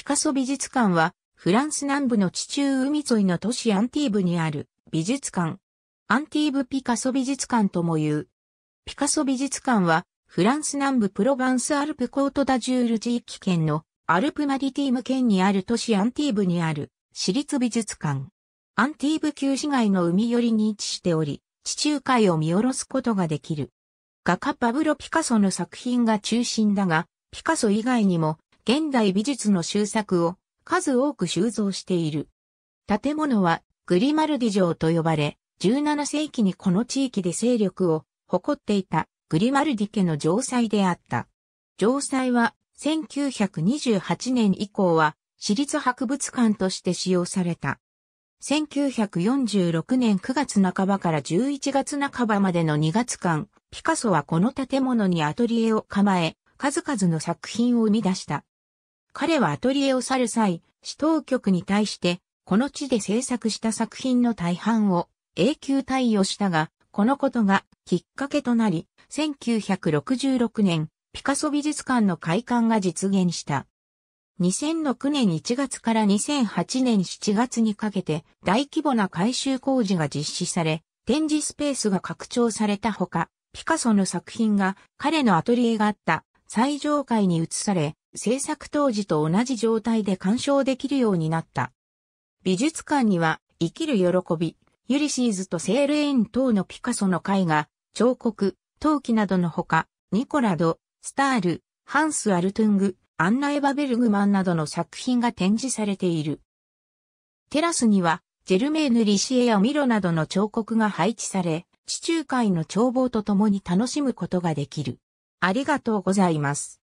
ピカソ美術館は、フランス南部の地中海沿いの都市アンティーブにある美術館。アンティーブピカソ美術館とも言う。ピカソ美術館は、フランス南部プロヴァンスアルプコートダジュール地域圏のアルプマリティーム県にある都市アンティーブにある私立美術館。アンティーブ旧市街の海寄りに位置しており、地中海を見下ろすことができる。画家パブロ・ピカソの作品が中心だが、ピカソ以外にも現代美術の修作を数多く収蔵している。建物はグリマルディ城と呼ばれ、17世紀にこの地域で勢力を誇っていたグリマルディ家の城塞であった。城塞は1928年以降は私立博物館として使用された。1946年9月半ばから11月半ばまでの2月間、ピカソはこの建物にアトリエを構え、数々の作品を生み出した。彼はアトリエを去る際、市当局に対して、この地で制作した作品の大半を永久退与したが、このことがきっかけとなり、1966年、ピカソ美術館の開館が実現した。2006年1月から2008年7月にかけて大規模な改修工事が実施され、展示スペースが拡張されたほか、ピカソの作品が彼のアトリエがあった最上階に移され、制作当時と同じ状態で鑑賞できるようになった。美術館には、生きる喜び、ユリシーズとセールエン等のピカソの絵画、彫刻、陶器などのほか、ニコラド、スタール、ハンス・アルトゥング、アンナ・エヴァ・ベルグマンなどの作品が展示されている。テラスには、ジェルメーヌ・リシエやミロなどの彫刻が配置され、地中海の眺望とともに楽しむことができる。ありがとうございます。